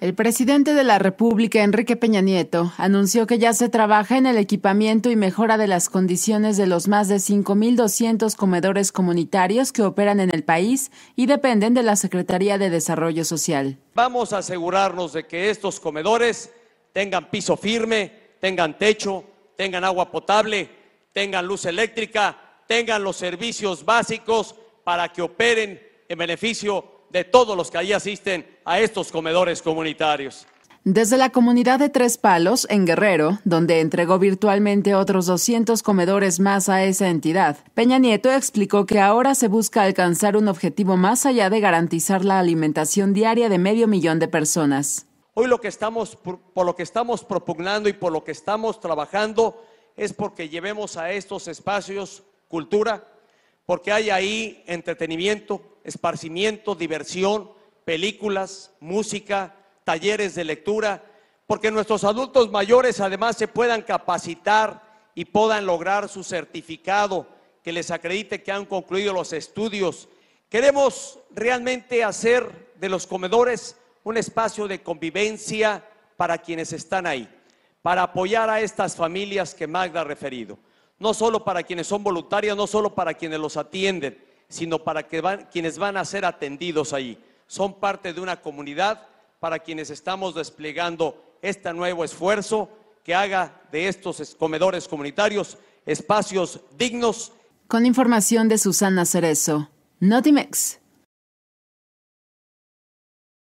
El presidente de la República, Enrique Peña Nieto, anunció que ya se trabaja en el equipamiento y mejora de las condiciones de los más de 5.200 comedores comunitarios que operan en el país y dependen de la Secretaría de Desarrollo Social. Vamos a asegurarnos de que estos comedores tengan piso firme, tengan techo, tengan agua potable, tengan luz eléctrica, tengan los servicios básicos para que operen en beneficio de todos los que allí asisten a estos comedores comunitarios. Desde la comunidad de Tres Palos, en Guerrero, donde entregó virtualmente otros 200 comedores más a esa entidad, Peña Nieto explicó que ahora se busca alcanzar un objetivo más allá de garantizar la alimentación diaria de medio millón de personas. Hoy lo que estamos, por lo que estamos propugnando y por lo que estamos trabajando es porque llevemos a estos espacios cultura, porque hay ahí entretenimiento, esparcimiento, diversión, películas, música, talleres de lectura, porque nuestros adultos mayores además se puedan capacitar y puedan lograr su certificado que les acredite que han concluido los estudios. Queremos realmente hacer de los comedores un espacio de convivencia para quienes están ahí, para apoyar a estas familias que Magda ha referido no solo para quienes son voluntarios, no solo para quienes los atienden, sino para que van, quienes van a ser atendidos ahí. Son parte de una comunidad para quienes estamos desplegando este nuevo esfuerzo que haga de estos comedores comunitarios espacios dignos. Con información de Susana Cerezo, Notimex.